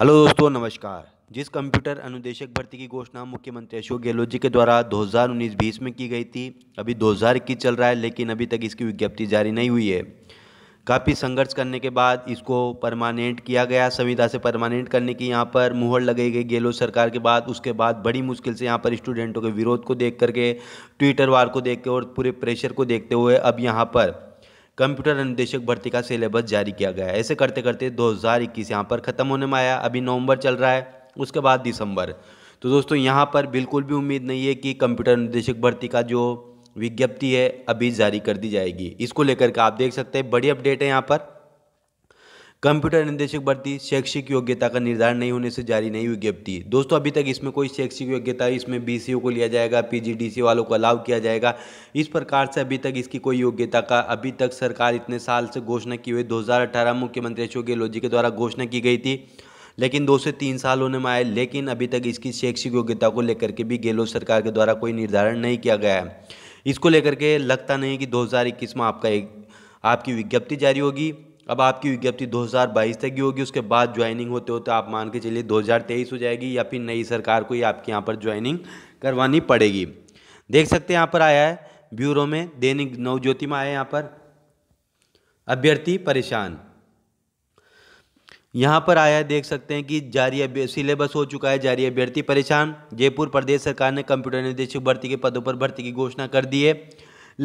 hello दोस्तों नमस्कार जिस कंप्यूटर अनुदेशक भर्ती की घोषणा मुख्यमंत्री अशोक गहलोत जी के द्वारा 2019-20 में की गई थी अभी 2021 चल रहा है लेकिन अभी तक इसकी विज्ञप्ति जारी नहीं हुई है काफ़ी संघर्ष करने के बाद इसको परमानेंट किया गया संविधा से परमानेंट करने की यहाँ पर मुहर लगाई गई गहलोत सरकार के बाद उसके बाद बड़ी मुश्किल से यहाँ पर स्टूडेंटों के विरोध को देख करके ट्विटर वार को देख के और पूरे प्रेशर को देखते हुए अब यहाँ पर कंप्यूटर अनुदेशक भर्ती का सिलेबस जारी किया गया ऐसे करते करते 2021 यहाँ पर ख़त्म होने में आया अभी नवंबर चल रहा है उसके बाद दिसंबर तो दोस्तों यहाँ पर बिल्कुल भी उम्मीद नहीं है कि कंप्यूटर अनुदेशक भर्ती का जो विज्ञप्ति है अभी जारी कर दी जाएगी इसको लेकर के आप देख सकते हैं बड़ी अपडेट है यहाँ पर कंप्यूटर निदेशक भर्ती शैक्षिक योग्यता का निर्धारण नहीं होने से जारी नहीं विज्ञप्ति दोस्तों अभी तक इसमें कोई शैक्षिक योग्यता इसमें बी को लिया जाएगा पी वालों को अलाव किया जाएगा इस प्रकार से अभी तक इसकी कोई योग्यता का अभी तक सरकार इतने साल से घोषणा की हुई दो मुख्यमंत्री अशोक गहलोत जी के द्वारा घोषणा की गई थी लेकिन दो से तीन साल होने में आए लेकिन अभी तक इसकी शैक्षिक योग्यता को लेकर के भी गहलोत सरकार के द्वारा कोई निर्धारण नहीं किया गया है इसको लेकर के लगता नहीं कि 2021 में आपका एक आपकी विज्ञप्ति जारी होगी अब आपकी विज्ञप्ति 2022 तक की होगी उसके बाद ज्वाइनिंग होते होते आप मान के चलिए 2023 हो जाएगी या फिर नई सरकार को ही आपके यहाँ पर ज्वाइनिंग करवानी पड़ेगी देख सकते हैं यहाँ पर आया है ब्यूरो में दैनिक नवज्योति में आया यहाँ पर अभ्यर्थी परेशान यहाँ पर आया देख सकते हैं कि जारी सिलेबस हो चुका है जारी अभ्यर्थी परेशान जयपुर प्रदेश सरकार ने कंप्यूटर निदेशक भर्ती के पदों पर भर्ती की घोषणा कर दी है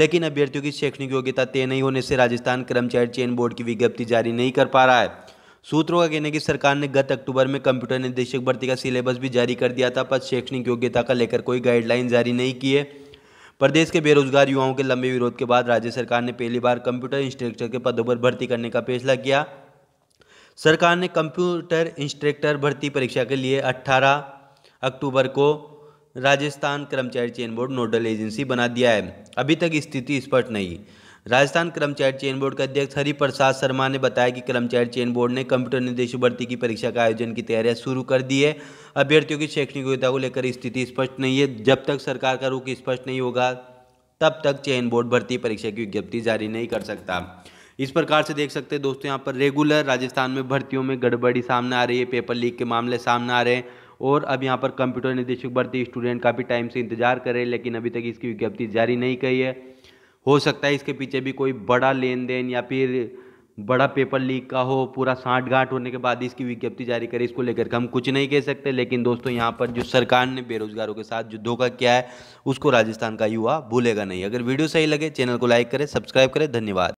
लेकिन अभ्यर्थियों की शैक्षणिक योग्यता तय नहीं होने से राजस्थान कर्मचारी चयन बोर्ड की विज्ञप्ति जारी नहीं कर पा रहा है सूत्रों का कहना है कि सरकार ने गत अक्टूबर में कंप्यूटर निदेशक भर्ती का सिलेबस भी जारी कर दिया था पर शैक्षणिक योग्यता का लेकर कोई गाइडलाइन जारी नहीं किए प्रदेश के बेरोजगार युवाओं के लंबे विरोध के बाद राज्य सरकार ने पहली बार कंप्यूटर इंस्ट्रक्टर के पदों पर भर्ती करने का फैसला किया सरकार ने कंप्यूटर इंस्ट्रक्टर भर्ती परीक्षा के लिए 18 अक्टूबर को राजस्थान कर्मचारी चयन बोर्ड नोडल एजेंसी बना दिया है अभी तक स्थिति स्पष्ट नहीं राजस्थान कर्मचारी चयन बोर्ड के अध्यक्ष हरिप्रसाद शर्मा ने बताया कि कर्मचारी चयन बोर्ड ने कंप्यूटर निर्देश भर्ती की परीक्षा का आयोजन की तैयारियां शुरू कर दी है अभ्यर्थियों की शैक्षणिक योग्यता को लेकर स्थिति स्पष्ट नहीं है जब तक सरकार का रुख स्पष्ट नहीं होगा तब तक चयन बोर्ड भर्ती परीक्षा की विज्ञप्ति जारी नहीं कर सकता इस प्रकार से देख सकते हैं दोस्तों यहाँ पर रेगुलर राजस्थान में भर्तियों में गड़बड़ी सामने आ रही है पेपर लीक के मामले सामने आ रहे हैं और अब यहाँ पर कंप्यूटर निदेशक भर्ती स्टूडेंट काफ़ी टाइम से इंतजार कर रहे हैं लेकिन अभी तक इसकी विज्ञप्ति जारी नहीं कही है हो सकता है इसके पीछे भी कोई बड़ा लेन देन या फिर बड़ा पेपर लीक का हो पूरा साठ गांठ होने के बाद इसकी विज्ञप्ति जारी करे इसको लेकर के हम कुछ नहीं कह सकते लेकिन दोस्तों यहाँ पर जो सरकार ने बेरोजगारों के साथ जो धोखा किया है उसको राजस्थान का युवा भूलेगा नहीं अगर वीडियो सही लगे चैनल को लाइक करें सब्सक्राइब करें धन्यवाद